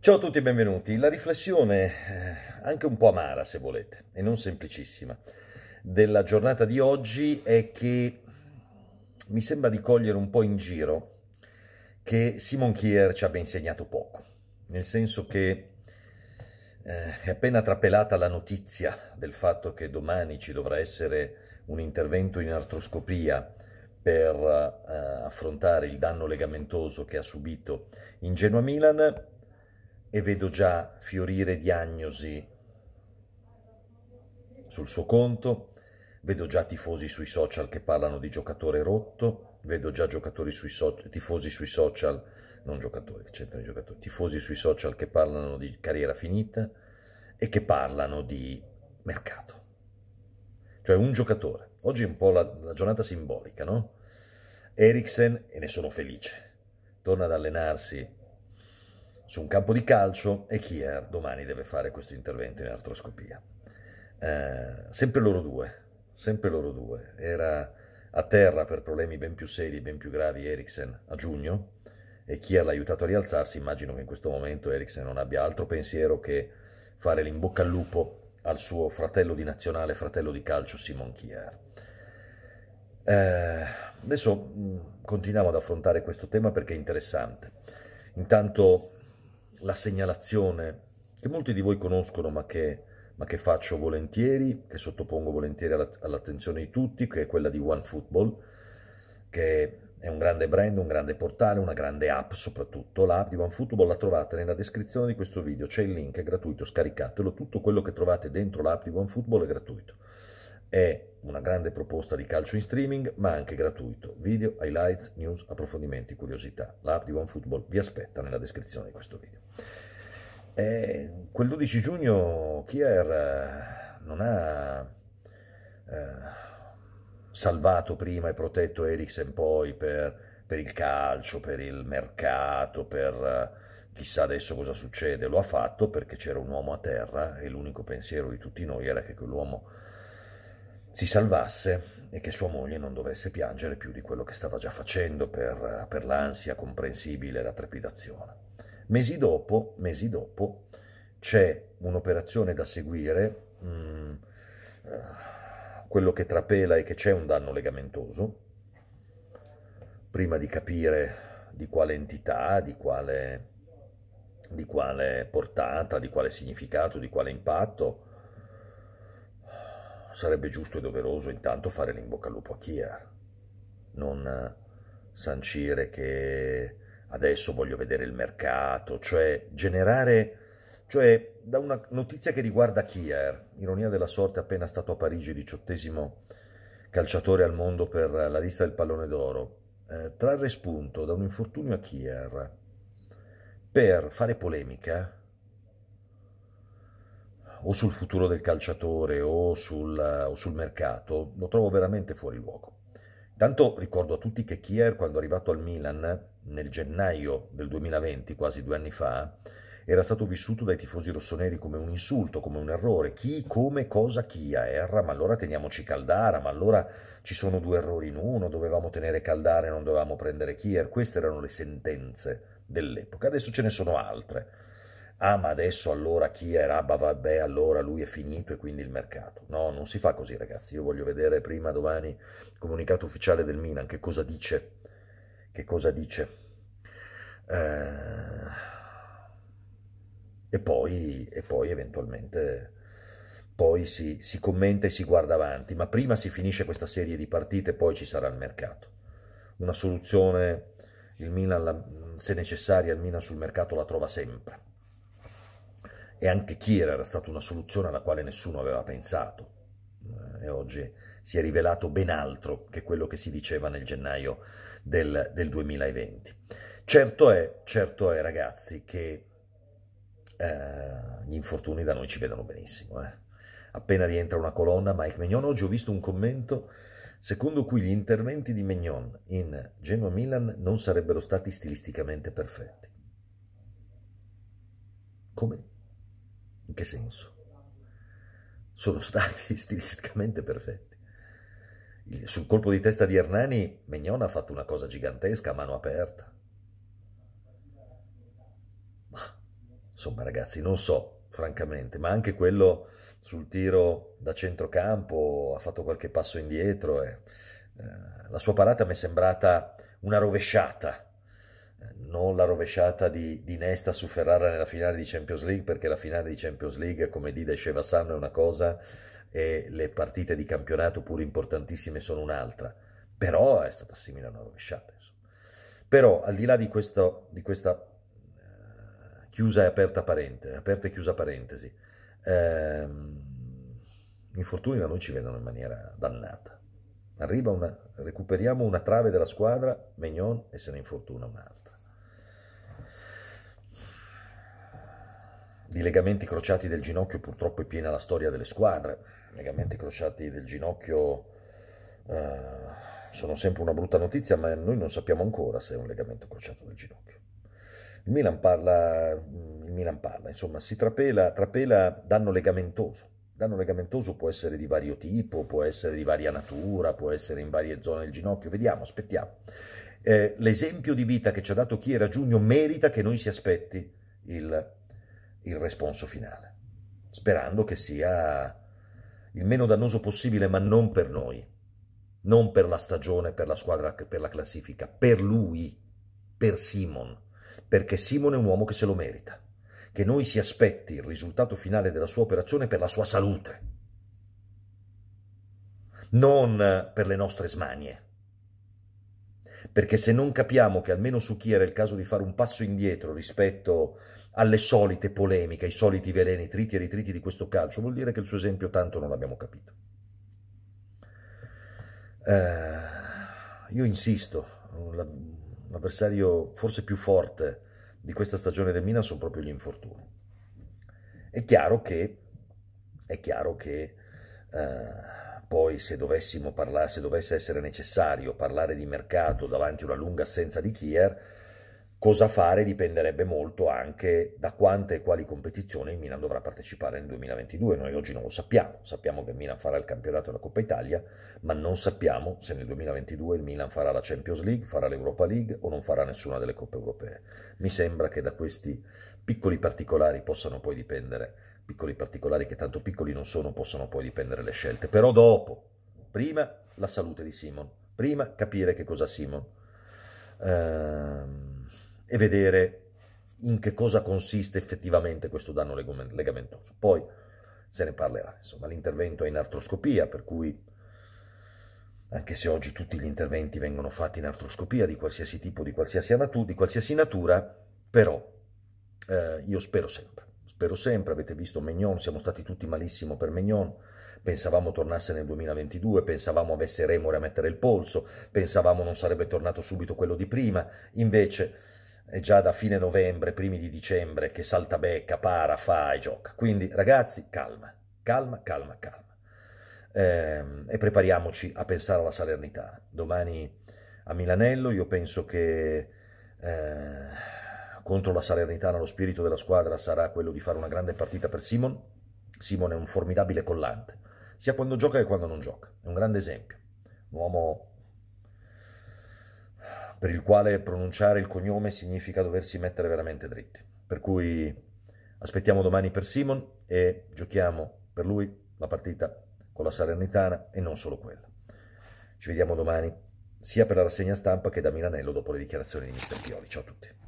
Ciao a tutti e benvenuti. La riflessione, eh, anche un po' amara se volete, e non semplicissima, della giornata di oggi è che mi sembra di cogliere un po' in giro che Simon Kier ci abbia insegnato poco, nel senso che eh, è appena trapelata la notizia del fatto che domani ci dovrà essere un intervento in artroscopia per eh, affrontare il danno legamentoso che ha subito in Genoa Milan e vedo già fiorire diagnosi sul suo conto, vedo già tifosi sui social che parlano di giocatore rotto, vedo già giocatori sui social, tifosi sui social, non giocatori, c'entrano giocatori, tifosi sui social che parlano di carriera finita e che parlano di mercato. Cioè un giocatore, oggi è un po' la, la giornata simbolica, no? Eriksen, e ne sono felice, torna ad allenarsi su un campo di calcio e Kier domani deve fare questo intervento in artroscopia. Eh, sempre loro due, sempre loro due. Era a terra per problemi ben più seri, ben più gravi Eriksen a giugno e Kier l'ha aiutato a rialzarsi. Immagino che in questo momento Eriksen non abbia altro pensiero che fare l'imbocca al lupo al suo fratello di nazionale, fratello di calcio Simon Kier. Eh, adesso mh, mm, continuiamo ad affrontare questo tema perché è interessante. Intanto la segnalazione che molti di voi conoscono ma che, ma che faccio volentieri, che sottopongo volentieri all'attenzione di tutti, che è quella di OneFootball, che è un grande brand, un grande portale, una grande app soprattutto. L'app di OneFootball la trovate nella descrizione di questo video, c'è il link, è gratuito, scaricatelo, tutto quello che trovate dentro l'app di OneFootball è gratuito. È una grande proposta di calcio in streaming, ma anche gratuito. Video, highlights, news, approfondimenti, curiosità. L'app di OneFootball vi aspetta nella descrizione di questo video. E eh, 12 giugno Kier eh, non ha eh, salvato prima e protetto Eriksen poi per, per, il calcio, per il mercato, per eh, chissà adesso cosa succede. Lo ha fatto perché c'era un uomo a terra e l'unico pensiero di tutti noi era che quell'uomo si salvasse e che sua moglie non dovesse piangere più di quello che stava già facendo per, per l'ansia comprensibile e la trepidazione. Mesi dopo, mesi dopo c'è un'operazione da seguire, mh, mm, eh, quello che trapela è che c'è un danno legamentoso, prima di capire di quale entità, di quale, di quale portata, di quale significato, di quale impatto, sarebbe giusto e doveroso intanto fare l'imbocca al lupo a Kier, non eh, sancire che adesso voglio vedere il mercato, cioè generare, cioè da una notizia che riguarda Kier, eh. ironia della sorte appena stato a Parigi, diciottesimo calciatore al mondo per la lista del pallone d'oro, eh, trarre spunto da un infortunio a Kier eh, per fare polemica o sul futuro del calciatore o sul, o sul mercato, lo trovo veramente fuori luogo. Tanto ricordo a tutti che Kier, quando è arrivato al Milan nel gennaio del 2020, quasi due anni fa, era stato vissuto dai tifosi rossoneri come un insulto, come un errore. Chi, come, cosa, chi a Erra, ma allora teniamoci Caldara, ma allora ci sono due errori in uno, dovevamo tenere Caldara e non dovevamo prendere Kier. Queste erano le sentenze dell'epoca. Adesso ce ne sono altre ah ma adesso allora chi è Rabba vabbè allora lui è finito e quindi il mercato. No, non si fa così ragazzi, io voglio vedere prima domani il comunicato ufficiale del Milan, che cosa dice, che cosa dice. Eh... E, poi, e poi eventualmente poi si, si commenta e si guarda avanti, ma prima si finisce questa serie di partite e poi ci sarà il mercato. Una soluzione, il Milan, se necessaria, il Milan sul mercato la trova sempre e anche Kier era stata una soluzione alla quale nessuno aveva pensato eh, e oggi si è rivelato ben altro che quello che si diceva nel gennaio del, del 2020. Certo è, certo è ragazzi che eh, gli infortuni da noi ci vedono benissimo. Eh. Appena rientra una colonna, Mike Mignon, oggi ho visto un commento secondo cui gli interventi di Mignon in Genoa Milan non sarebbero stati stilisticamente perfetti. Come? In che senso? Sono stati stilisticamente perfetti. sul colpo di testa di Hernani, Mignon ha fatto una cosa gigantesca a mano aperta. Ma, insomma ragazzi, non so, francamente, ma anche quello sul tiro da centrocampo ha fatto qualche passo indietro e eh, la sua parata mi è sembrata una rovesciata non la rovesciata di, di, Nesta su Ferrara nella finale di Champions League, perché la finale di Champions League, come Dida Sheva sanno, è una cosa e le partite di campionato, pur importantissime, sono un'altra. Però è stata simile a una rovesciata. Insomma. Però, al di là di, questo, di questa eh, chiusa e aperta parentesi, aperta e chiusa parentesi, ehm, gli infortuni da noi ci vedono in maniera dannata arriva una, recuperiamo una trave della squadra, Mignon, e se ne infortuna un'altra. Di legamenti crociati del ginocchio purtroppo è piena la storia delle squadre. Legamenti crociati del ginocchio eh, sono sempre una brutta notizia, ma noi non sappiamo ancora se è un legamento crociato del ginocchio. Il Milan parla, il Milan parla insomma, si trapela, trapela danno legamentoso danno legamentoso può essere di vario tipo, può essere di varia natura, può essere in varie zone del ginocchio, vediamo, aspettiamo. Eh, l'esempio di vita che ci ha dato chi era giugno merita che noi si aspetti il, il responso finale, sperando che sia il meno dannoso possibile, ma non per noi, non per la stagione, per la squadra, per la classifica, per lui, per Simon, perché Simon è un uomo che se lo merita che noi si aspetti il risultato finale della sua operazione per la sua salute, non per le nostre smanie. Perché se non capiamo che almeno su chi era il caso di fare un passo indietro rispetto alle solite polemiche, ai soliti veleni, triti e ritriti di questo calcio, vuol dire che il suo esempio tanto non l'abbiamo capito. Eh, io insisto, l'avversario forse più forte di questa stagione del Milan sono proprio gli infortuni. È chiaro che, è chiaro che eh, poi se dovessimo parlare, se dovesse essere necessario parlare di mercato davanti a una lunga assenza di Kier, Cosa fare dipenderebbe molto anche da quante e quali competizioni il Milan dovrà partecipare nel 2022. Noi oggi non lo sappiamo, sappiamo che il Milan farà il campionato della Coppa Italia, ma non sappiamo se nel 2022 il Milan farà la Champions League, farà l'Europa League o non farà nessuna delle coppe europee. Mi sembra che da questi piccoli particolari possano poi dipendere, piccoli particolari che tanto piccoli non sono, possano poi dipendere le scelte. Però dopo, prima la salute di Simon, prima capire che cosa Simon. Ehm e vedere in che cosa consiste effettivamente questo danno legamentoso. Poi se ne parlerà, insomma, l'intervento è in artroscopia, per cui anche se oggi tutti gli interventi vengono fatti in artroscopia di qualsiasi tipo, di qualsiasi, natu di qualsiasi natura, però eh, io spero sempre, spero sempre, avete visto Mignon, siamo stati tutti malissimo per Mignon, pensavamo tornasse nel 2022, pensavamo avesse remore a mettere il polso, pensavamo non sarebbe tornato subito quello di prima, invece è già da fine novembre, primi di dicembre, che salta becca, para, fa e gioca. Quindi ragazzi, calma, calma, calma, calma. Ehm, e prepariamoci a pensare alla Salernitana. Domani a Milanello io penso che eh, contro la Salernitana lo spirito della squadra sarà quello di fare una grande partita per Simon. Simon è un formidabile collante, sia quando gioca che quando non gioca. È un grande esempio. Un uomo per il quale pronunciare il cognome significa doversi mettere veramente dritti. Per cui aspettiamo domani per Simon e giochiamo per lui la partita con la Salernitana e non solo quella. Ci vediamo domani sia per la rassegna stampa che da Milanello dopo le dichiarazioni di Mister Pioli. Ciao a tutti.